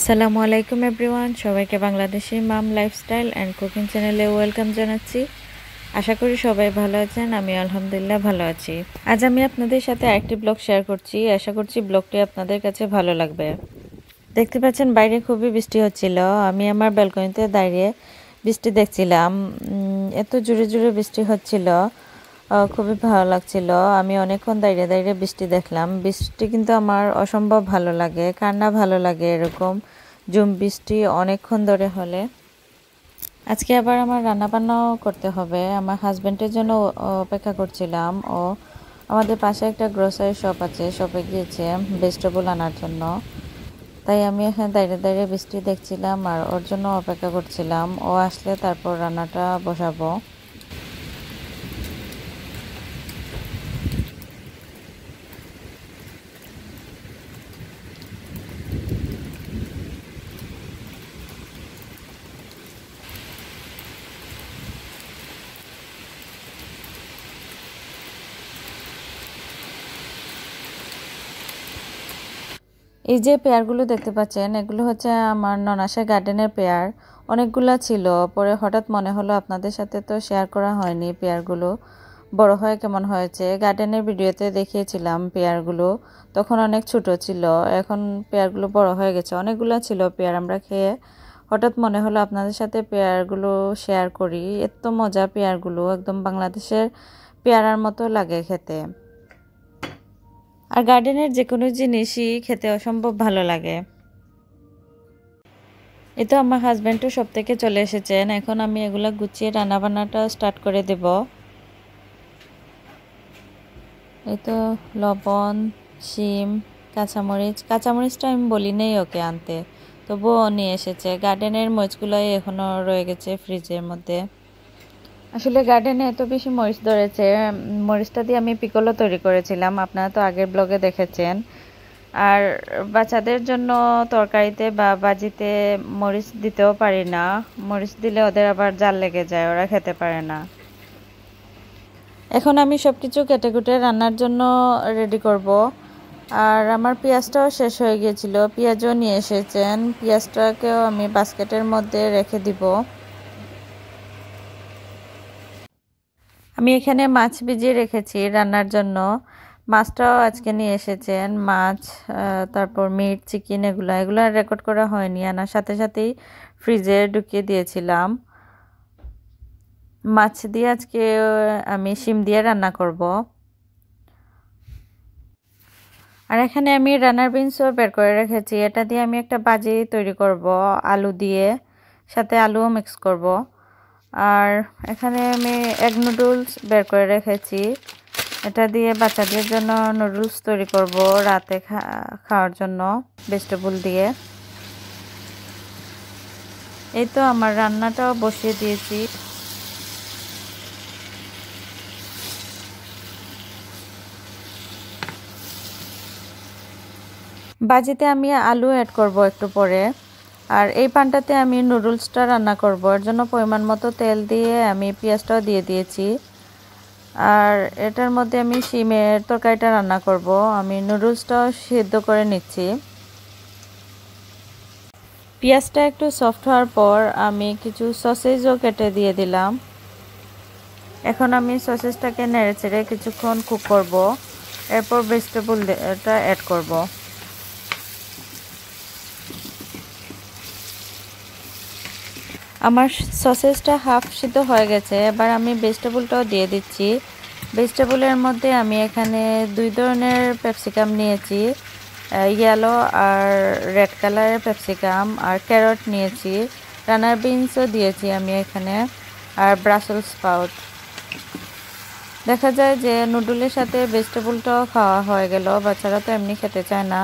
আসসালামু আলাইকুম এভরিওয়ান সবাইকে Bangladeshi mom lifestyle and cooking চ্যানেলে ওয়েলকাম জানাচ্ছি আশা করি সবাই ভালো আছেন আমি আলহামদুলিল্লাহ ভালো আছি আজ আমি আপনাদের সাথে একটি ব্লগ শেয়ার করছি আশা করছি ব্লগটি আপনাদের কাছে ভালো লাগবে দেখতে পাচ্ছেন বাইরে খুবই বৃষ্টি হচ্ছিল আমি আমার ব্যালকনিতে দাঁড়িয়ে বৃষ্টি দেখছিলাম এত জোরে জোরে বৃষ্টি হচ্ছিল খুবই ভালো লাগছিল আমি অনেকক্ষণ দাঁড়িয়ে দাঁড়িয়ে বৃষ্টি দেখলাম বৃষ্টি কিন্তু আমার অসম্ভব ভালো লাগে কান্না ভালো লাগে এরকম জুম বৃষ্টি অনেকক্ষণ ধরে হলে আজকে আবার আমার রান্নাবান্নাও করতে হবে আমার হাজব্যান্ডের জন্য অপেক্ষা করছিলাম ও আমাদের পাশে একটা গ্রোসারি শপ আছে শপে গিয়েছে ভেজিটেবল আনার জন্য তাই আমি এখানে দাঁড়িয়ে দাঁড়িয়ে বৃষ্টি দেখছিলাম আর ওর জন্য অপেক্ষা করছিলাম ও আসলে তারপর রান্নাটা বসাবো এই যে পেয়ারগুলো দেখতে পাচ্ছেন এগুলো হচ্ছে আমার ননাসা গার্ডেনের পেয়ার অনেকগুলো ছিল পরে হঠাৎ মনে হলো আপনাদের সাথে তো শেয়ার করা হয়নি পেয়ারগুলো বড় হয়ে কেমন হয়েছে গার্ডেনের ভিডিওতে দেখিয়েছিলাম পেয়ারগুলো তখন অনেক ছোট ছিল এখন পেয়ারগুলো বড় হয়ে গেছে অনেকগুলো ছিল পেয়ার আমরা খেয়ে হঠাৎ মনে হলো আপনাদের সাথে পেয়ারগুলো শেয়ার করি এত মজা পেয়ারগুলো একদম বাংলাদেশের পেয়ারার মতো লাগে খেতে আর গার্ডেনের যে কোনো জিনিসই খেতে অসম্ভব ভালো লাগে এ তো আমার হাজব্যান্ডও সব থেকে চলে এসেছেন এখন আমি এগুলো গুছিয়ে রান্নাবান্নাটা স্টার্ট করে দেব এই তো লবণ শিম কাঁচামরিচ কাঁচামরিচটা আমি বলি নেই ওকে আনতে তবুও নিয়ে এসেছে গার্ডেনের মরিচগুলোই এখনও রয়ে গেছে ফ্রিজের মধ্যে আসলে গার্ডেনে এত বেশি মরিচ ধরেছে মরিচটা দিয়ে আমি পিকলও তৈরি করেছিলাম আপনারা তো আগের ব্লগে দেখেছেন আর বাচ্চাদের জন্য তরকারিতে বা বাজিতে মরিচ দিতেও পারি না মরিচ দিলে ওদের আবার জাল লেগে যায় ওরা খেতে পারে না এখন আমি সব কিছু কেটে কুটে রান্নার জন্য রেডি করব আর আমার পেঁয়াজটাও শেষ হয়ে গিয়েছিল পেঁয়াজও নিয়ে এসেছেন পেঁয়াজটাকেও আমি বাস্কেটের মধ্যে রেখে দিব আমি এখানে মাছ ভিজিয়ে রেখেছি রান্নার জন্য মাছটাও আজকে নিয়ে এসেছেন মাছ তারপর মিট চিকেন এগুলো এগুলো রেকর্ড করা হয়নি আনার সাথে সাথেই ফ্রিজে ঢুকিয়ে দিয়েছিলাম মাছ দিয়ে আজকে আমি শিম দিয়ে রান্না করব আর এখানে আমি রানার বিনসও বের করে রেখেছি এটা দিয়ে আমি একটা বাজি তৈরি করব আলু দিয়ে সাথে আলুও মিক্স করব। আর এখানে আমি এগ নুডলস বের করে রেখেছি এটা দিয়ে বাচ্চাদের জন্য নুডলস তৈরি করব রাতে খাওয়ার জন্য ভেজিটেবল দিয়ে এই তো আমার রান্নাটাও বসিয়ে দিয়েছি বাজিতে আমি আলু অ্যাড করব একটু পরে আর এই পানটাতে আমি নুডলসটা রান্না করব এর জন্য পরিমাণ মতো তেল দিয়ে আমি পেঁয়াজটাও দিয়ে দিয়েছি আর এটার মধ্যে আমি শিমের তরকারিটা রান্না করব আমি নুডলসটাও সিদ্ধ করে নিচ্ছি পেঁয়াজটা একটু সফট হওয়ার পর আমি কিছু সসেজও কেটে দিয়ে দিলাম এখন আমি সসেজটাকে নেড়ে চেড়ে কিছুক্ষণ কুক করব এরপর ভেজিটেবলটা অ্যাড করব। আমার সসেসটা হাফ সিদ্ধ হয়ে গেছে এবার আমি ভেজিটেবলটাও দিয়ে দিচ্ছি ভেজিটেবলের মধ্যে আমি এখানে দুই ধরনের ক্যাপসিকাম নিয়েছি ইয়েলো আর রেড কালারের ক্যাপসিকাম আর ক্যারট নিয়েছি রানার বিনসও দিয়েছি আমি এখানে আর ব্রাসেল স্পাউট দেখা যায় যে নুডলের সাথে ভেজিটেবলটাও খাওয়া হয়ে গেল বাচ্চারা তো এমনি খেতে চায় না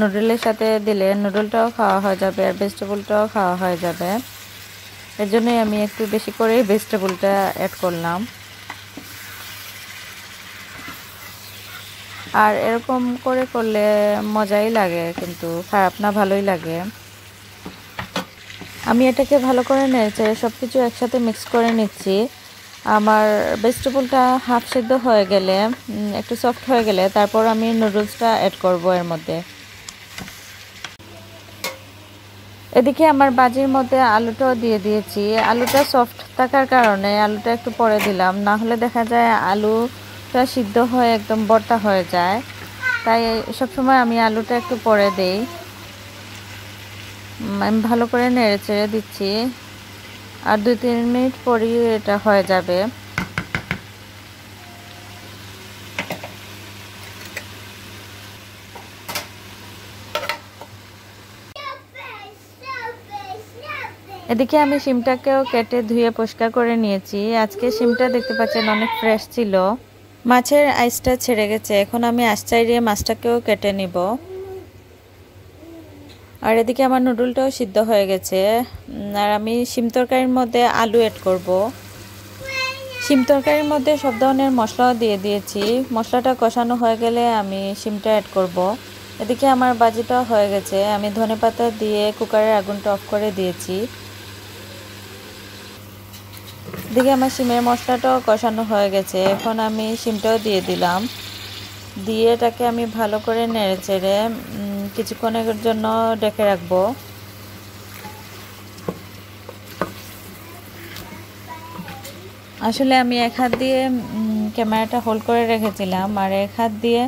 নুডলের সাথে দিলে নুডলটাও খাওয়া হয়ে যাবে আর ভেজিটেবলটাও খাওয়া হয়ে যাবে এর জন্যই আমি একটু বেশি করে ভেজিটেবলটা অ্যাড করলাম আর এরকম করে করলে মজাই লাগে কিন্তু খারাপ না ভালোই লাগে আমি এটাকে ভালো করে নেড়েছে সব কিছু একসাথে মিক্স করে নিচ্ছি আমার ভেজিটেবলটা হাফ সেদ্ধ হয়ে গেলে একটু সফট হয়ে গেলে তারপর আমি নুডলসটা অ্যাড করব এর মধ্যে এদিকে আমার বাজির মধ্যে আলুটাও দিয়ে দিয়েছি আলুটা সফট থাকার কারণে আলুটা একটু পরে দিলাম না হলে দেখা যায় আলুটা সিদ্ধ হয়ে একদম বর্তা হয়ে যায় তাই সবসময় আমি আলুটা একটু পরে দিই আমি ভালো করে নেড়ে চেড়ে দিচ্ছি আর দুই তিন মিনিট পরই এটা হয়ে যাবে এদিকে আমি শিমটাকেও কেটে ধুয়ে পরিষ্কার করে নিয়েছি আজকে শিমটা দেখতে পাচ্ছেন অনেক ফ্রেশ ছিল মাছের আইসটা ছেড়ে গেছে এখন আমি আশ্চাই দিয়ে মাছটাকেও কেটে নিব আর এদিকে আমার নুডলটাও সিদ্ধ হয়ে গেছে আর আমি শিম তরকারির মধ্যে আলু অ্যাড করব। শিম তরকারির মধ্যে সব ধরনের মশলাও দিয়ে দিয়েছি মশলাটা কষানো হয়ে গেলে আমি শিমটা অ্যাড করব। এদিকে আমার বাজিটাও হয়ে গেছে আমি ধনে পাতা দিয়ে কুকারের আগুনটা অফ করে দিয়েছি দেখি আমার সিমের মশলাটাও কষানো হয়ে গেছে এখন আমি সিমটাও দিয়ে দিলাম দিয়ে এটাকে আমি ভালো করে নেড়ে চেড়ে কিছুক্ষণের জন্য ডেকে রাখবো আসলে আমি এক হাত দিয়ে ক্যামেরাটা হোল্ড করে রেখেছিলাম আর এক হাত দিয়ে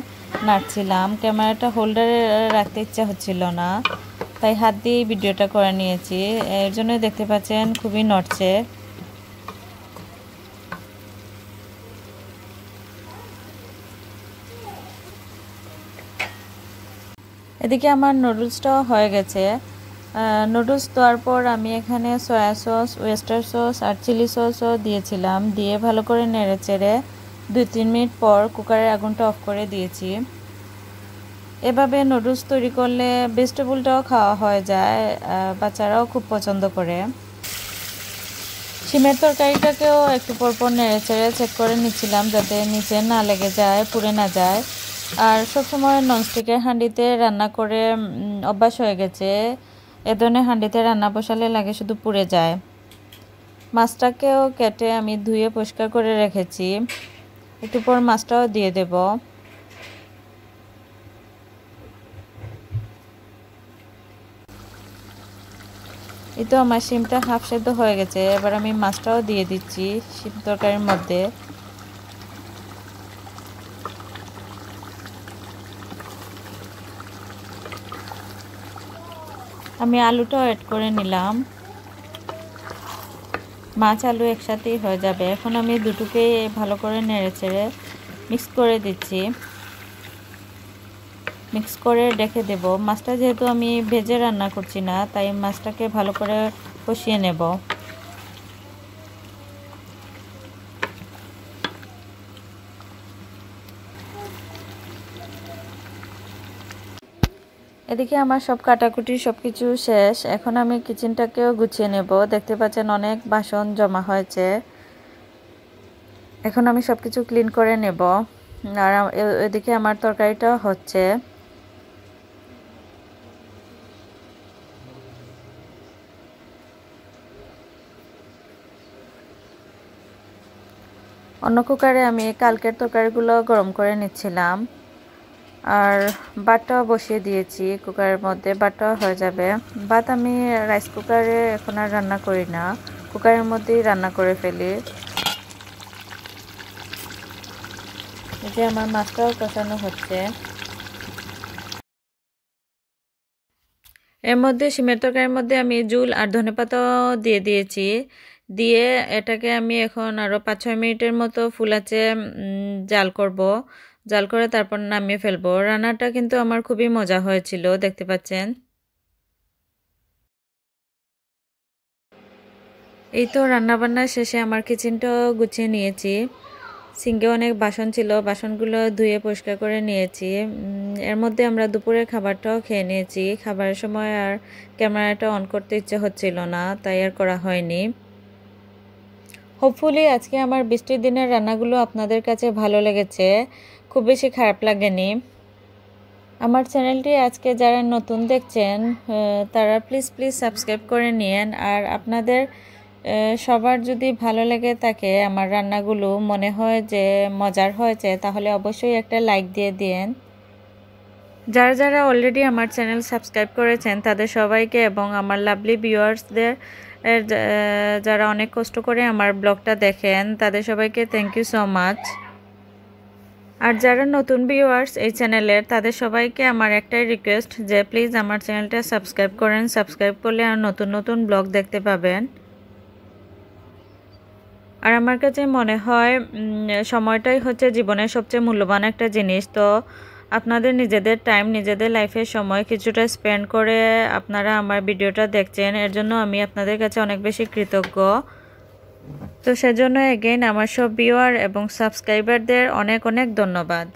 নাড়ছিলাম ক্যামেরাটা হোল্ডারে রাখতে ইচ্ছা হচ্ছিল না তাই হাত দিয়েই ভিডিওটা করে নিয়েছি এর জন্যই দেখতে পাচ্ছেন খুবই নড়ছে এদিকে আমার নুডলসটাও হয়ে গেছে নুডলস দেওয়ার পর আমি এখানে সয়া সস ওয়েস্টার সস আর চিলি সসও দিয়েছিলাম দিয়ে ভালো করে নেড়ে চেড়ে দুই তিন মিনিট পর কুকারের আগুনটা অফ করে দিয়েছি এভাবে নুডলস তৈরি করলে ভেজিটেবলটাও খাওয়া হয়ে যায় বাচ্চারাও খুব পছন্দ করে সিমের তরকারিটাকেও একটু পরপর নেড়ে চেড়ে চেক করে নিচ্ছিলাম যাতে নিচে না লেগে যায় পুড়ে না যায় আর সবসময় ননস্টিকের হাঁডিতে রান্না করে অভ্যাস হয়ে গেছে এ ধরনের হাঁডিতে রান্না বসালে লাগে শুধু পুড়ে যায় মাছটাকেও কেটে আমি ধুয়ে পরিষ্কার করে রেখেছি একটু পর মাছটাও দিয়ে দেব এই তো আমার সিমটা হাফ সেদ্ধ হয়ে গেছে এবার আমি মাছটাও দিয়ে দিচ্ছি সিম তরকারির মধ্যে আমি আলুটাও অ্যাড করে নিলাম মাছ আলু একসাথেই হয়ে যাবে এখন আমি দুটোকে ভালো করে নেড়ে চেড়ে মিক্স করে দিচ্ছি মিক্স করে রেখে দেব মাছটা যেহেতু আমি ভেজে রান্না করছি না তাই মাছটাকে ভালো করে কষিয়ে নেব এদিকে আমার সব কাটাকুটি সব কিছু শেষ এখন আমি কিচেনটাকেও গুছিয়ে নেব দেখতে পাচ্ছেন অনেক বাসন জমা হয়েছে এখন আমি সব কিছু ক্লিন করে নেব আর এদিকে আমার তরকারিটা হচ্ছে অন্য কুকারে আমি কালকের তরকারিগুলো গরম করে নিচ্ছিলাম আর বাটা বসিয়ে দিয়েছি কুকারের মধ্যে বাটা হয়ে যাবে বাট আমি রাইস কুকারে এখন আর রান্না করি না কুকারের মধ্যেই রান্না করে ফেলি যে আমার মাছটাও কষানো হচ্ছে এর মধ্যে সিমের তরকারির মধ্যে আমি জুল আর ধনেপাতাও দিয়ে দিয়েছি দিয়ে এটাকে আমি এখন আরও পাঁচ ছয় মিনিটের মতো ফুল আছে জাল করব জাল করে তারপর নামিয়ে ফেলবো রান্নাটা কিন্তু আমার খুবই মজা হয়েছিল দেখতে পাচ্ছেন এই তো রান্নাবান্না শেষে আমার কিচেনটাও গুছিয়ে নিয়েছি সিঙ্গে অনেক বাসন ছিল বাসনগুলো ধুয়ে পরিষ্কার করে নিয়েছি এর মধ্যে আমরা দুপুরের খাবারটাও খেয়ে নিয়েছি খাবারের সময় আর ক্যামেরাটা অন করতে ইচ্ছে হচ্ছিল না তাই আর করা হয়নি হোপফুলি আজকে আমার বৃষ্টির দিনের রান্নাগুলো আপনাদের কাছে ভালো লেগেছে খুব বেশি খারাপ লাগেনি আমার চ্যানেলটি আজকে যারা নতুন দেখছেন তারা প্লিজ প্লিজ সাবস্ক্রাইব করে নিন আর আপনাদের সবার যদি ভালো লেগে থাকে আমার রান্নাগুলো মনে হয় যে মজার হয়েছে তাহলে অবশ্যই একটা লাইক দিয়ে দিন যারা যারা অলরেডি আমার চ্যানেল সাবস্ক্রাইব করেছেন তাদের সবাইকে এবং আমার লাভলি ভিউয়ার্সদের যারা অনেক কষ্ট করে আমার ব্লগটা দেখেন তাদের সবাইকে থ্যাংক ইউ সো মাচ আর যারা নতুন ভিউয়ার্স এই চ্যানেলের তাদের সবাইকে আমার একটাই রিকোয়েস্ট যে প্লিজ আমার চ্যানেলটা সাবস্ক্রাইব করেন সাবস্ক্রাইব করলে আর নতুন নতুন ব্লগ দেখতে পাবেন আর আমার কাছে মনে হয় সময়টাই হচ্ছে জীবনের সবচেয়ে মূল্যবান একটা জিনিস তো আপনাদের নিজেদের টাইম নিজেদের লাইফের সময় কিছুটা স্পেন্ড করে আপনারা আমার ভিডিওটা দেখছেন এর জন্য আমি আপনাদের কাছে অনেক বেশি কৃতজ্ঞ তো সেজন্য এগেইন আমার সব ভিওয়ার এবং সাবস্ক্রাইবারদের অনেক অনেক ধন্যবাদ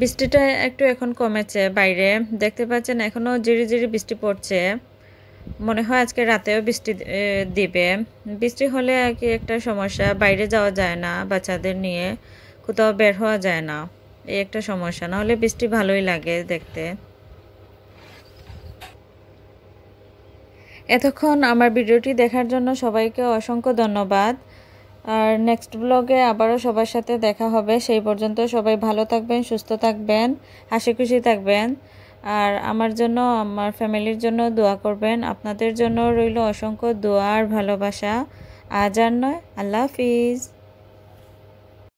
বৃষ্টিটা একটু এখন কমেছে বাইরে দেখতে পাচ্ছেন এখনও জিরি জিরি বৃষ্টি পড়ছে মনে হয় আজকে রাতেও বৃষ্টি দিবে বৃষ্টি হলে আর কি একটা সমস্যা বাইরে যাওয়া যায় না বাচ্চাদের নিয়ে কোথাও বের হওয়া যায় না এই একটা সমস্যা না হলে বৃষ্টি ভালোই লাগে দেখতে এতক্ষণ আমার ভিডিওটি দেখার জন্য সবাইকে অসংখ্য ধন্যবাদ আর নেক্সট ব্লগে আবারও সবার সাথে দেখা হবে সেই পর্যন্ত সবাই ভালো থাকবেন সুস্থ থাকবেন হাসি খুশি থাকবেন আর আমার জন্য আমার ফ্যামিলির জন্য দোয়া করবেন আপনাদের জন্য রইল অসংখ্য দোয়া আর ভালোবাসা আজ আর নয় আল্লাহ হাফিজ